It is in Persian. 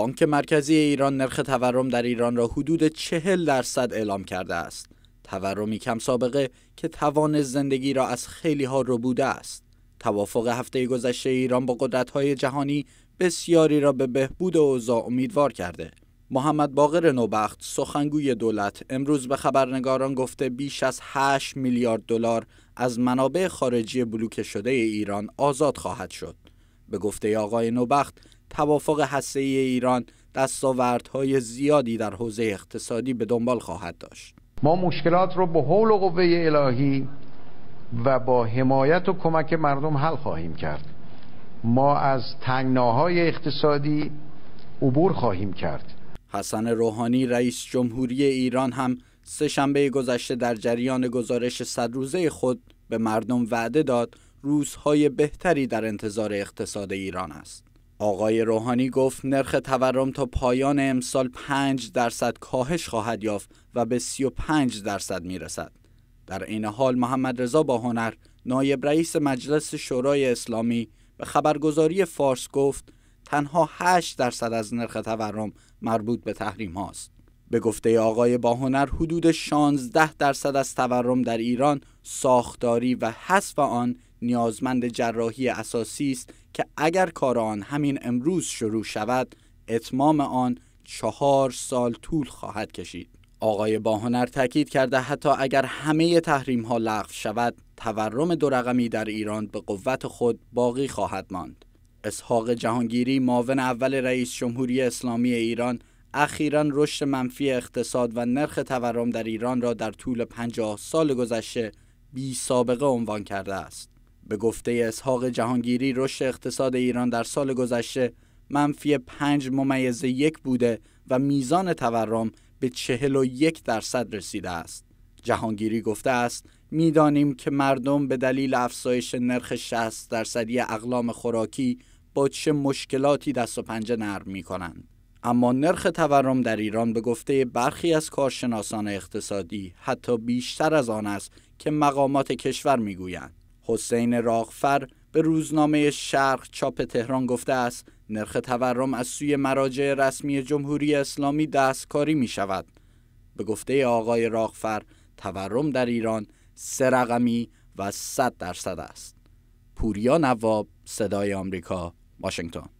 بانک مرکزی ایران نرخ تورم در ایران را حدود چهل درصد اعلام کرده است. تورمی کم سابقه که توان زندگی را از خیلی ها رو بوده است. توافق هفته گذشته ایران با قدرت های جهانی بسیاری را به بهبود اوضاع امیدوار کرده. محمد باقر نوبخت سخنگوی دولت امروز به خبرنگاران گفته بیش از 8 میلیارد دلار از منابع خارجی بلوکه شده ایران آزاد خواهد شد. به گفته آقای نوبخت توافق هسته ای ایران دستاوردهای زیادی در حوزه اقتصادی به دنبال خواهد داشت ما مشکلات رو به حول و قوه الهی و با حمایت و کمک مردم حل خواهیم کرد ما از تنگناهای اقتصادی عبور خواهیم کرد حسن روحانی رئیس جمهوری ایران هم سه شنبه گذشته در جریان گزارش صد روزه خود به مردم وعده داد روزهای بهتری در انتظار اقتصاد ایران است. آقای روحانی گفت نرخ تورم تا پایان امسال 5 درصد کاهش خواهد یافت و به 35 درصد میرسد. در این حال محمد رضا باهنر نایب رئیس مجلس شورای اسلامی به خبرگزاری فارس گفت تنها 8 درصد از نرخ تورم مربوط به تحریم هاست. به گفته آقای باهنر حدود 16 درصد از تورم در ایران ساختاری و حذف آن نیازمند جراحی اساسی است که اگر کار آن همین امروز شروع شود اتمام آن چهار سال طول خواهد کشید آقای باهنر تاکید کرده حتی اگر همه تحریم ها لغو شود تورم دو رقمی در ایران به قوت خود باقی خواهد ماند اسحاق جهانگیری معاون اول رئیس جمهوری اسلامی ایران اخیرا رشد منفی اقتصاد و نرخ تورم در ایران را در طول 50 سال گذشته بی سابقه عنوان کرده است. به گفته اسحاق جهانگیری رشد اقتصاد ایران در سال گذشته منفی 5 ممیز یک بوده و میزان تورم به 41 درصد رسیده است. جهانگیری گفته است میدانیم که مردم به دلیل افزایش نرخ 60 درصدی اقلام خوراکی با چه مشکلاتی دست و پنجه نرم می کنند. اما نرخ تورم در ایران به گفته برخی از کارشناسان اقتصادی حتی بیشتر از آن است که مقامات کشور میگویند. حسین راغفر به روزنامه شرق چاپ تهران گفته است نرخ تورم از سوی مراجع رسمی جمهوری اسلامی دستکاری می شود. به گفته آقای راغفر تورم در ایران سه رقمی و صد درصد است. پوریا نواب صدای آمریکا واشنگتن